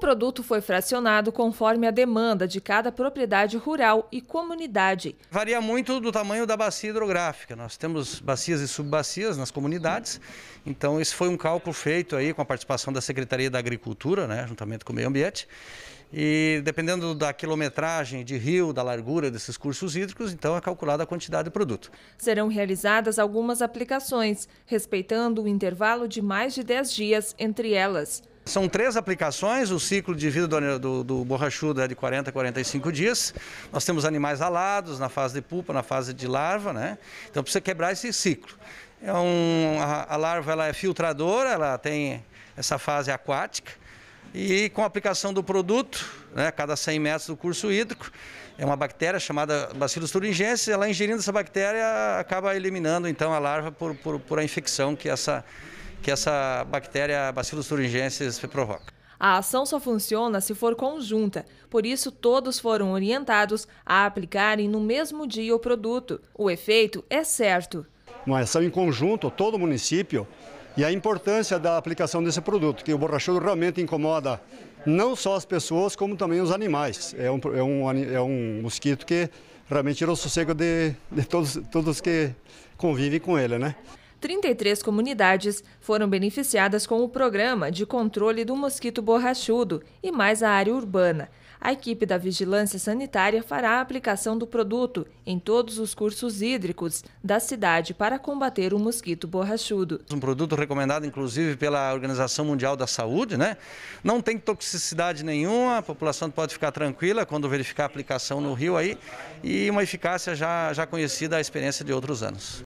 produto foi fracionado conforme a demanda de cada propriedade rural e comunidade. Varia muito do tamanho da bacia hidrográfica. Nós temos bacias e subbacias nas comunidades, então esse foi um cálculo feito aí com a participação da Secretaria da Agricultura, né, juntamente com o Meio Ambiente. E dependendo da quilometragem de rio, da largura desses cursos hídricos, então é calculada a quantidade de produto. Serão realizadas algumas aplicações, respeitando o intervalo de mais de 10 dias entre elas. São três aplicações, o ciclo de vida do, do, do borrachudo é de 40 a 45 dias. Nós temos animais alados na fase de pulpa, na fase de larva, né? Então precisa quebrar esse ciclo. É um, a, a larva ela é filtradora, ela tem essa fase aquática. E com a aplicação do produto, né, a cada 100 metros do curso hídrico, é uma bactéria chamada Bacillus thuringiensis, ela ingerindo essa bactéria acaba eliminando então a larva por, por, por a infecção que essa que essa bactéria Bacillus thuringiensis provoca. A ação só funciona se for conjunta, por isso todos foram orientados a aplicarem no mesmo dia o produto. O efeito é certo. Uma ação em conjunto, todo o município, e a importância da aplicação desse produto, que o borrachudo realmente incomoda não só as pessoas, como também os animais. É um, é um, é um mosquito que realmente tirou o sossego de, de todos, todos que convivem com ele, né? 33 comunidades foram beneficiadas com o programa de controle do mosquito borrachudo e mais a área urbana. A equipe da Vigilância Sanitária fará a aplicação do produto em todos os cursos hídricos da cidade para combater o mosquito borrachudo. Um produto recomendado, inclusive, pela Organização Mundial da Saúde, né? Não tem toxicidade nenhuma, a população pode ficar tranquila quando verificar a aplicação no rio aí e uma eficácia já, já conhecida a experiência de outros anos.